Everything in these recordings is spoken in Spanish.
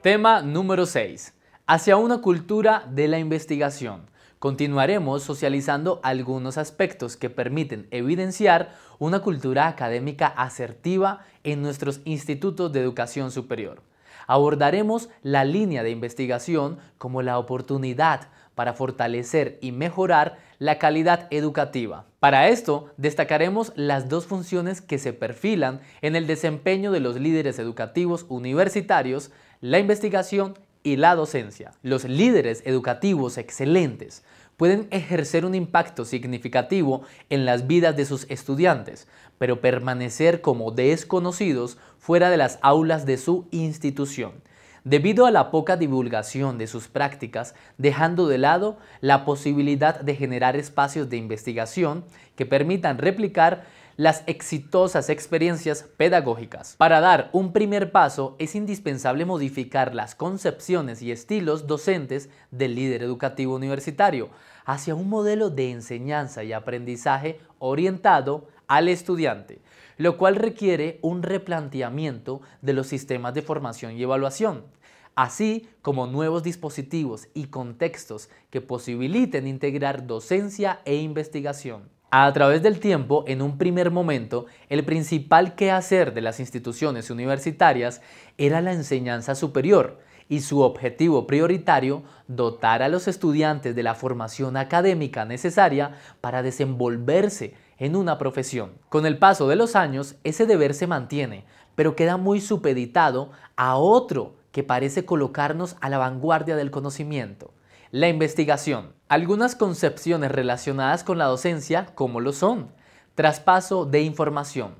Tema número 6. Hacia una cultura de la investigación. Continuaremos socializando algunos aspectos que permiten evidenciar una cultura académica asertiva en nuestros institutos de educación superior. Abordaremos la línea de investigación como la oportunidad para fortalecer y mejorar la calidad educativa. Para esto, destacaremos las dos funciones que se perfilan en el desempeño de los líderes educativos universitarios la investigación y la docencia. Los líderes educativos excelentes pueden ejercer un impacto significativo en las vidas de sus estudiantes, pero permanecer como desconocidos fuera de las aulas de su institución, debido a la poca divulgación de sus prácticas, dejando de lado la posibilidad de generar espacios de investigación que permitan replicar las exitosas experiencias pedagógicas. Para dar un primer paso es indispensable modificar las concepciones y estilos docentes del líder educativo universitario hacia un modelo de enseñanza y aprendizaje orientado al estudiante, lo cual requiere un replanteamiento de los sistemas de formación y evaluación, así como nuevos dispositivos y contextos que posibiliten integrar docencia e investigación. A través del tiempo, en un primer momento, el principal quehacer de las instituciones universitarias era la enseñanza superior y su objetivo prioritario, dotar a los estudiantes de la formación académica necesaria para desenvolverse en una profesión. Con el paso de los años, ese deber se mantiene, pero queda muy supeditado a otro que parece colocarnos a la vanguardia del conocimiento, la investigación. Algunas concepciones relacionadas con la docencia, como lo son, traspaso de información,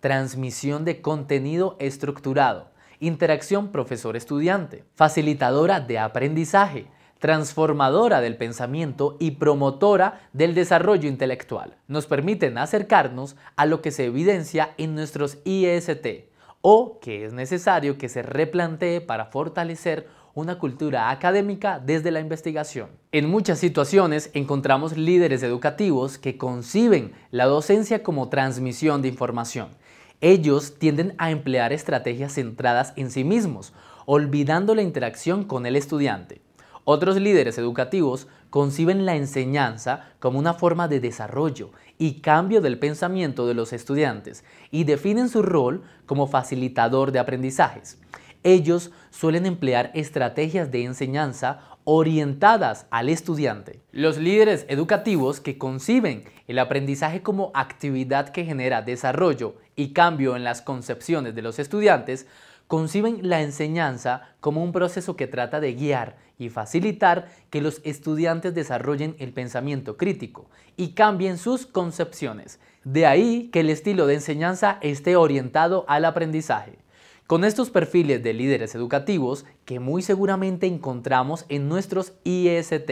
transmisión de contenido estructurado, interacción profesor-estudiante, facilitadora de aprendizaje, transformadora del pensamiento y promotora del desarrollo intelectual. Nos permiten acercarnos a lo que se evidencia en nuestros IST e o que es necesario que se replantee para fortalecer una cultura académica desde la investigación. En muchas situaciones encontramos líderes educativos que conciben la docencia como transmisión de información. Ellos tienden a emplear estrategias centradas en sí mismos, olvidando la interacción con el estudiante. Otros líderes educativos conciben la enseñanza como una forma de desarrollo y cambio del pensamiento de los estudiantes y definen su rol como facilitador de aprendizajes. Ellos suelen emplear estrategias de enseñanza orientadas al estudiante. Los líderes educativos que conciben el aprendizaje como actividad que genera desarrollo y cambio en las concepciones de los estudiantes, conciben la enseñanza como un proceso que trata de guiar y facilitar que los estudiantes desarrollen el pensamiento crítico y cambien sus concepciones. De ahí que el estilo de enseñanza esté orientado al aprendizaje. Con estos perfiles de líderes educativos que muy seguramente encontramos en nuestros IST,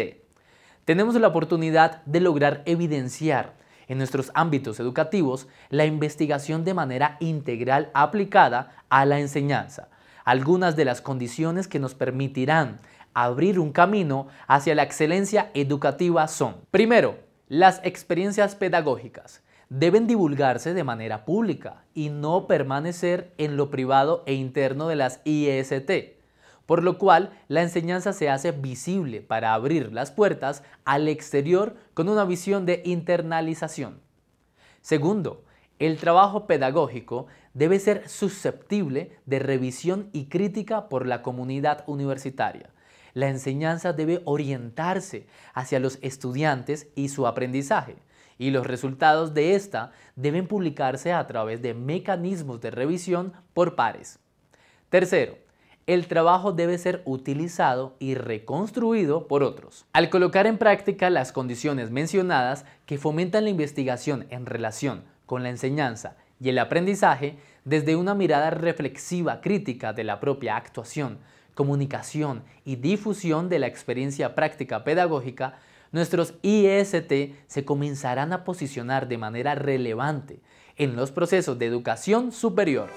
tenemos la oportunidad de lograr evidenciar en nuestros ámbitos educativos la investigación de manera integral aplicada a la enseñanza, algunas de las condiciones que nos permitirán abrir un camino hacia la excelencia educativa son, primero, las experiencias pedagógicas deben divulgarse de manera pública y no permanecer en lo privado e interno de las IST, e por lo cual la enseñanza se hace visible para abrir las puertas al exterior con una visión de internalización. Segundo, el trabajo pedagógico debe ser susceptible de revisión y crítica por la comunidad universitaria. La enseñanza debe orientarse hacia los estudiantes y su aprendizaje, y los resultados de esta deben publicarse a través de mecanismos de revisión por pares. Tercero, el trabajo debe ser utilizado y reconstruido por otros. Al colocar en práctica las condiciones mencionadas que fomentan la investigación en relación con la enseñanza y el aprendizaje desde una mirada reflexiva crítica de la propia actuación, comunicación y difusión de la experiencia práctica pedagógica, nuestros IST se comenzarán a posicionar de manera relevante en los procesos de educación superior.